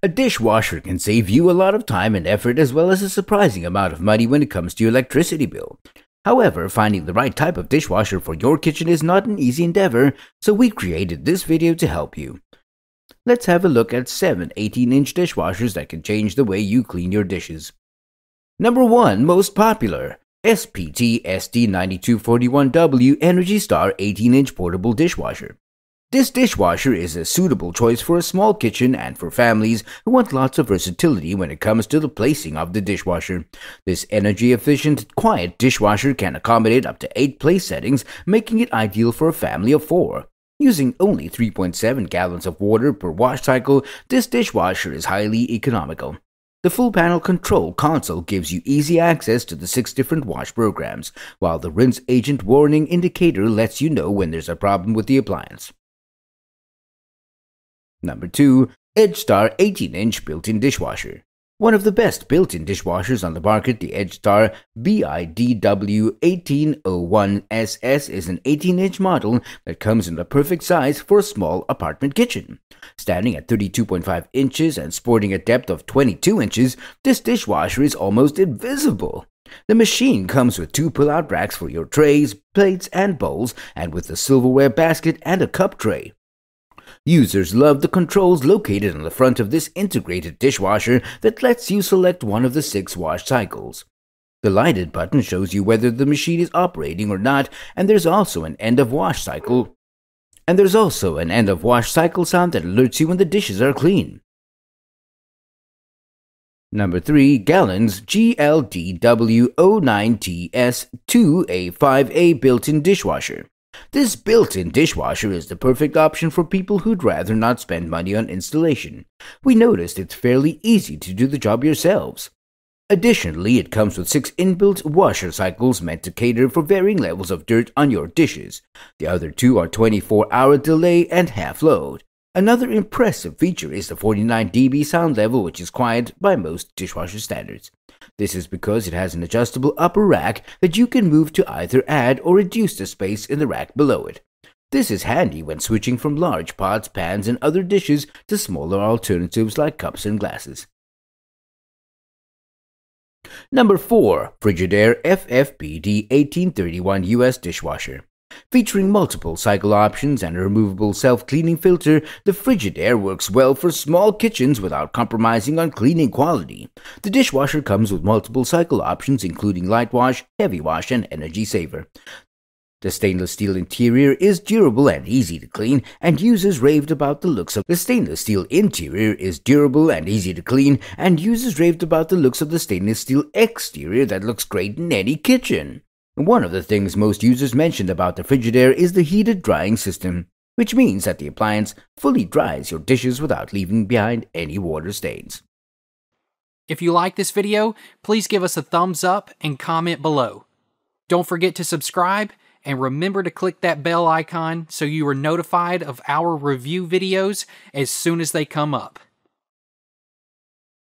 A dishwasher can save you a lot of time and effort as well as a surprising amount of money when it comes to your electricity bill. However, finding the right type of dishwasher for your kitchen is not an easy endeavor, so we created this video to help you. Let's have a look at 7 18-inch dishwashers that can change the way you clean your dishes. Number 1 Most Popular SPT SD9241W Energy Star 18-inch Portable Dishwasher this dishwasher is a suitable choice for a small kitchen and for families who want lots of versatility when it comes to the placing of the dishwasher. This energy-efficient, quiet dishwasher can accommodate up to 8 place settings, making it ideal for a family of 4. Using only 3.7 gallons of water per wash cycle, this dishwasher is highly economical. The full panel control console gives you easy access to the six different wash programs, while the rinse agent warning indicator lets you know when there's a problem with the appliance. Number 2. EdgeStar 18-inch built-in dishwasher. One of the best built-in dishwashers on the market, the EdgeStar BIDW1801SS is an 18-inch model that comes in the perfect size for a small apartment kitchen. Standing at 32.5 inches and sporting a depth of 22 inches, this dishwasher is almost invisible. The machine comes with two pull-out racks for your trays, plates, and bowls, and with a silverware basket and a cup tray. Users love the controls located on the front of this integrated dishwasher that lets you select one of the six wash cycles. The lighted button shows you whether the machine is operating or not, and there's also an end of wash cycle. And there's also an end of wash cycle sound that alerts you when the dishes are clean. Number 3, Gallon's GLDW09TS2A5A built-in dishwasher. This built-in dishwasher is the perfect option for people who'd rather not spend money on installation. We noticed it's fairly easy to do the job yourselves. Additionally, it comes with 6 inbuilt washer cycles meant to cater for varying levels of dirt on your dishes. The other two are 24-hour delay and half load. Another impressive feature is the 49 dB sound level which is quiet by most dishwasher standards. This is because it has an adjustable upper rack that you can move to either add or reduce the space in the rack below it. This is handy when switching from large pots, pans, and other dishes to smaller alternatives like cups and glasses. Number 4. Frigidaire FFPD 1831 US Dishwasher Featuring multiple cycle options and a removable self-cleaning filter, the Frigidaire works well for small kitchens without compromising on cleaning quality. The dishwasher comes with multiple cycle options including light wash, heavy wash, and energy saver. The stainless steel interior is durable and easy to clean, and users raved about the looks of the stainless steel interior is durable and easy to clean, and users raved about the looks of the stainless steel exterior that looks great in any kitchen. One of the things most users mentioned about the Frigidaire is the heated drying system, which means that the appliance fully dries your dishes without leaving behind any water stains. If you like this video, please give us a thumbs up and comment below. Don't forget to subscribe and remember to click that bell icon so you are notified of our review videos as soon as they come up.